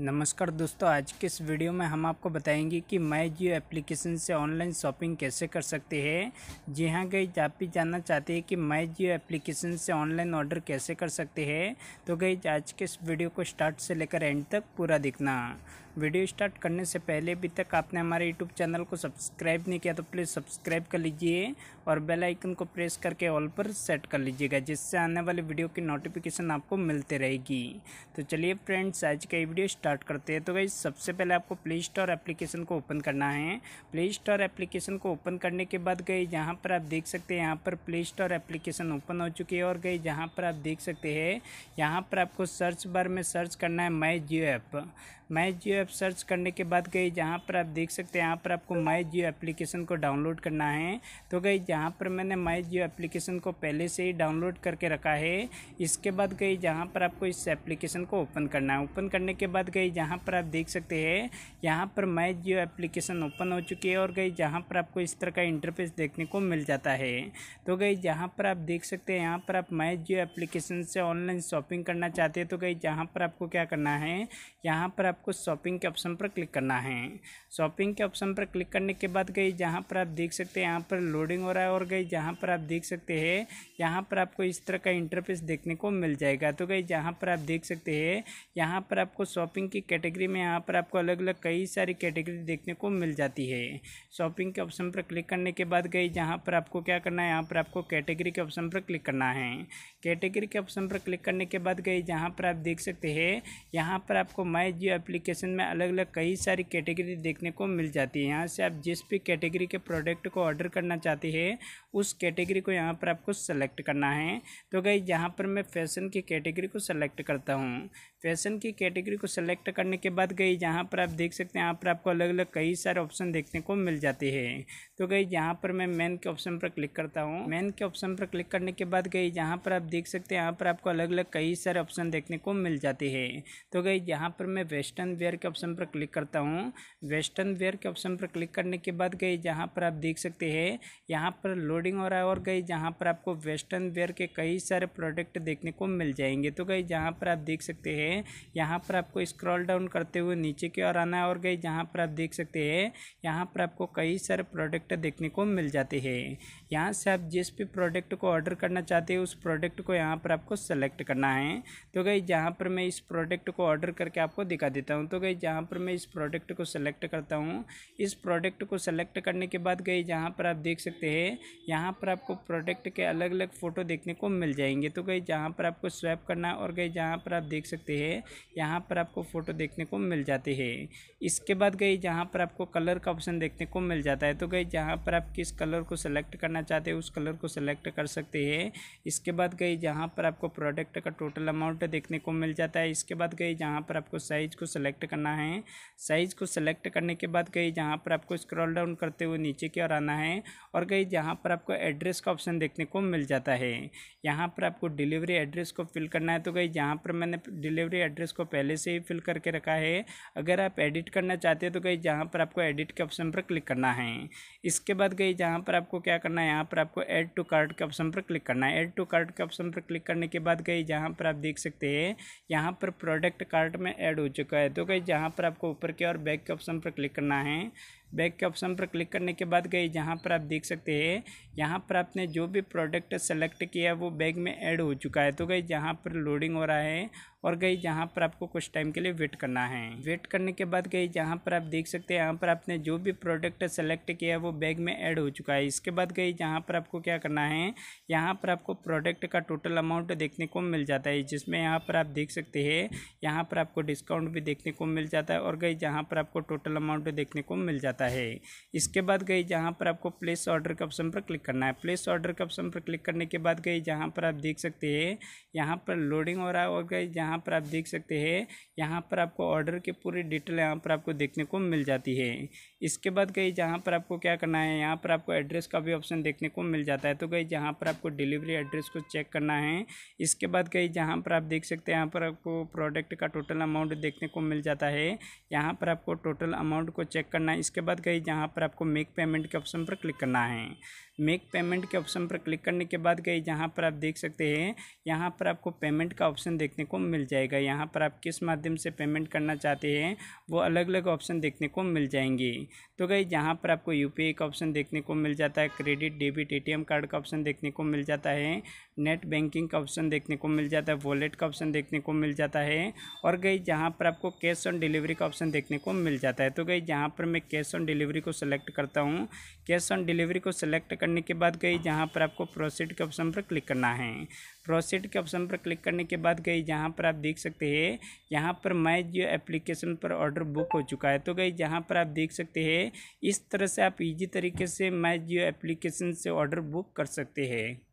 नमस्कार दोस्तों आज के इस वीडियो में हम आपको बताएंगे कि माई जियो एप्लीकेशन से ऑनलाइन शॉपिंग कैसे कर सकते हैं जी हाँ गई आप भी जानना चाहते हैं कि माई जियो एप्लीकेशन से ऑनलाइन ऑर्डर कैसे कर सकते हैं तो गई आज के इस वीडियो को स्टार्ट से लेकर एंड तक पूरा दिखना वीडियो स्टार्ट करने से पहले अभी तक आपने हमारे यूट्यूब चैनल को सब्सक्राइब नहीं किया तो प्लीज़ सब्सक्राइब कर लीजिए और बेल आइकन को प्रेस करके ऑल पर सेट कर लीजिएगा जिससे आने वाले वीडियो की नोटिफिकेशन आपको मिलते रहेगी तो चलिए फ्रेंड्स आज का ये वीडियो स्टार्ट करते हैं तो भाई सबसे पहले आपको प्ले स्टोर एप्लीकेशन को ओपन करना है प्ले स्टोर एप्लीकेशन को ओपन करने के बाद गई जहाँ पर आप देख सकते हैं यहाँ पर प्ले स्टोर एप्लीकेशन ओपन हो चुकी है और गई जहाँ पर आप देख सकते हैं यहाँ पर आपको सर्च बार में सर्च करना है माई जियो ऐप माई जियो आप सर्च करने के बाद गई जहाँ पर आप देख सकते हैं यहाँ पर आपको माई जियो एप्लीकेशन को डाउनलोड करना है तो गई जहाँ पर मैंने माई जियो एप्लीकेशन को पहले से ही डाउनलोड करके रखा है इसके बाद गई जहाँ पर आपको इस एप्लीकेशन को ओपन करना है ओपन करने के बाद गई जहाँ पर आप देख सकते हैं यहाँ पर माई जियो एप्लीकेशन ओपन हो चुकी है और गई जहाँ पर आपको इस तरह का इंटरफेस देखने को मिल जाता है तो गई जहाँ पर आप देख सकते हैं यहाँ पर आप माई जियो एप्लीकेशन से ऑनलाइन शॉपिंग करना चाहते हैं तो गई जहाँ पर आपको क्या करना है यहाँ पर आपको शॉपिंग शॉपिंग के ऑप्शन पर क्लिक करना है शॉपिंग के ऑप्शन पर क्लिक करने के बाद गई जहाँ पर आप देख सकते हैं यहाँ पर लोडिंग हो रहा है और गई जहाँ पर आप देख सकते हैं यहाँ पर आपको इस तरह का इंटरफेस देखने को मिल जाएगा तो गई जहाँ पर आप देख सकते हैं यहाँ पर आपको शॉपिंग की कैटेगरी में यहाँ पर आपको अलग अलग कई सारी कैटेगरी देखने को मिल जाती है शॉपिंग के ऑप्शन पर क्लिक करने के बाद गई जहाँ पर आपको क्या करना है यहाँ पर आपको कैटेगरी के ऑप्शन पर क्लिक करना है कैटेगरी के ऑप्शन पर क्लिक करने के बाद गई जहाँ पर आप देख सकते हैं यहाँ पर आपको माई जियो एप्लीकेशन में में अलग अलग कई सारी कैटेगरी देखने को मिल जाती है यहाँ से आप जिस भी कैटेगरी के प्रोडक्ट को ऑर्डर करना चाहते हैं उस कैटेगरी को यहाँ पर आपको सेलेक्ट करना है तो गई यहाँ पर मैं फैशन की कैटेगरी को सेलेक्ट करता हूँ फैशन की कैटेगरी को सेलेक्ट करने के बाद गई जहाँ पर आप देख सकते हैं यहाँ पर आपको अलग अलग कई सारे ऑप्शन देखने को मिल जाते हैं तो गई जहाँ पर मैं मेन के ऑप्शन पर क्लिक करता हूँ मेन के ऑप्शन पर क्लिक करने के बाद गई जहाँ पर आप देख सकते हैं यहाँ पर आपको अलग अलग कई सारे ऑप्शन देखने को मिल जाते हैं तो गई जहाँ पर मैं वेस्टर्न वेयर के ऑप्शन पर क्लिक करता हूँ वेस्टर्न वेयर के ऑप्शन पर क्लिक करने के बाद गई जहाँ पर आप देख सकते हैं यहाँ पर लोडिंग हो रहा है और गई जहाँ पर आपको वेस्टर्न वेयर के कई सारे प्रोडक्ट देखने को मिल जाएंगे तो गई जहाँ पर आप देख सकते हैं यहाँ पर आपको स्क्रॉल डाउन करते हुए नीचे की ओर आना है और गई जहाँ पर आप देख सकते हैं यहाँ पर आपको कई सारे प्रोडक्ट देखने को मिल जाते हैं यहाँ से आप जिस भी प्रोडक्ट को ऑर्डर करना चाहते हैं उस प्रोडक्ट को यहाँ पर आपको सेलेक्ट करना है तो गई जहाँ पर मैं इस प्रोडक्ट को ऑर्डर करके आपको दिखा देता हूँ तो गई जहाँ पर मैं इस प्रोडक्ट को सेलेक्ट करता हूँ इस प्रोडक्ट को सेलेक्ट करने के बाद गई जहाँ पर आप देख सकते हैं यहाँ पर आपको प्रोडक्ट के अलग अलग फ़ोटो देखने को मिल जाएंगे तो गई जहाँ पर आपको स्वैप करना और गई जहाँ पर आप देख सकते हैं यहाँ पर आपको फ़ोटो देखने को मिल जाते हैं इसके बाद गई जहाँ पर आपको कलर का ऑप्शन देखने को मिल जाता है तो गई जहाँ पर आप किस कलर को सेलेक्ट करना चाहते हैं उस कलर को सेलेक्ट कर सकते हैं इसके बाद गई जहाँ पर आपको प्रोडक्ट का टोटल अमाउंट देखने को मिल जाता है इसके बाद गई जहाँ पर आपको साइज़ को सेलेक्ट करना करना है साइज़ को सेलेक्ट करने के बाद कहीं जहाँ पर आपको स्क्रॉल डाउन करते हुए नीचे की ओर आना है और कहीं जहाँ पर आपको एड्रेस का ऑप्शन देखने को मिल जाता है यहाँ पर आपको डिलीवरी एड्रेस को फिल करना है तो कहीं जहाँ पर मैंने डिलीवरी एड्रेस को पहले से ही फिल करके रखा है अगर आप एडिट करना चाहते हैं तो कहीं जहाँ पर आपको एडिट के ऑप्शन पर क्लिक करना है इसके बाद कहीं जहाँ पर आपको क्या करना है यहाँ पर आपको एड टू कार्ड के ऑप्शन पर क्लिक करना है एड टू कार्ड के ऑप्शन पर क्लिक करने के बाद कहीं जहाँ पर आप देख सकते हैं यहाँ पर प्रोडक्ट कार्ड में ऐड हो चुका है तो कहीं जहाँ यहाँ पर आपको ऊपर के और बैक के ऑप्शन पर क्लिक करना है बैक के ऑप्शन पर क्लिक करने के बाद गई जहाँ पर आप देख सकते हैं यहाँ पर आपने जो भी प्रोडक्ट सेलेक्ट किया है वो बैग में ऐड हो चुका है तो गई जहाँ पर लोडिंग हो रहा है और गई जहाँ पर आपको कुछ टाइम के लिए वेट करना है वेट करने के बाद गई जहाँ पर आप देख सकते हैं यहाँ पर आपने जो भी प्रोडक्ट सेलेक्ट किया है वो बैग में ऐड हो चुका है इसके बाद गई जहाँ पर आपको क्या करना है यहाँ पर आपको प्रोडक्ट का टोटल अमाउंट देखने को मिल जाता है जिसमें यहाँ पर आप देख सकते हैं यहाँ पर आपको डिस्काउंट भी देखने को मिल जाता है और गई जहाँ पर आपको टोटल अमाउंट देखने को मिल जाता है जाता है इसके बाद गई जहाँ पर आपको प्लेस ऑर्डर के ऑप्शन पर क्लिक करना है प्लेस ऑर्डर के ऑप्शन पर क्लिक करने के बाद गई जहाँ पर आप देख सकते हैं यहाँ पर लोडिंग हो रहा है गई जहाँ पर आप देख सकते हैं यहाँ पर आपको ऑर्डर की पूरी डिटेल यहाँ पर आपको देखने को मिल जाती है इसके बाद गई जहाँ पर आपको क्या करना है यहाँ पर आपको एड्रेस का भी ऑप्शन देखने को मिल जाता है तो गई जहाँ पर आपको डिलीवरी एड्रेस को चेक करना है इसके बाद गई जहाँ पर आप देख सकते हैं यहाँ पर आपको प्रोडक्ट का टोटल अमाउंट देखने को मिल जाता है यहाँ पर आपको टोटल अमाउंट को चेक करना है इसके बाद गई जहाँ पर आपको मेक पेमेंट के ऑप्शन पर क्लिक करना है मेक पेमेंट के ऑप्शन पर क्लिक करने के बाद गई जहाँ पर आप देख सकते हैं यहाँ पर आपको पेमेंट का ऑप्शन देखने को मिल जाएगा यहाँ पर आप किस माध्यम से पेमेंट करना चाहते हैं वो अलग अलग ऑप्शन देखने को मिल जाएंगे तो गई जहाँ पर आपको यू का ऑप्शन देखने को मिल जाता है क्रेडिट डेबिट ए कार्ड का ऑप्शन देखने को मिल जाता है नेट बैंकिंग का ऑप्शन देखने को मिल जाता है वॉलेट का ऑप्शन देखने को मिल जाता है और गई जहाँ पर आपको कैश ऑन डिलीवरी का ऑप्शन देखने को मिल जाता है तो गई जहाँ पर मैं कैश ऑन डिलीवरी को सिलेक्ट करता हूँ कैश ऑन डिलीवरी को सिलेक्ट करने करने के बाद गई जहाँ पर आपको प्रोसीड के ऑप्शन पर क्लिक करना है प्रोसीड के ऑप्शन पर क्लिक करने के बाद गई जहाँ पर आप देख सकते हैं यहाँ पर माई जियो एप्लीकेशन पर ऑर्डर बुक हो चुका है तो गई जहाँ पर आप देख सकते हैं इस तरह से आप इजी तरीके से मैं जियो एप्लीकेशन से ऑर्डर बुक कर सकते हैं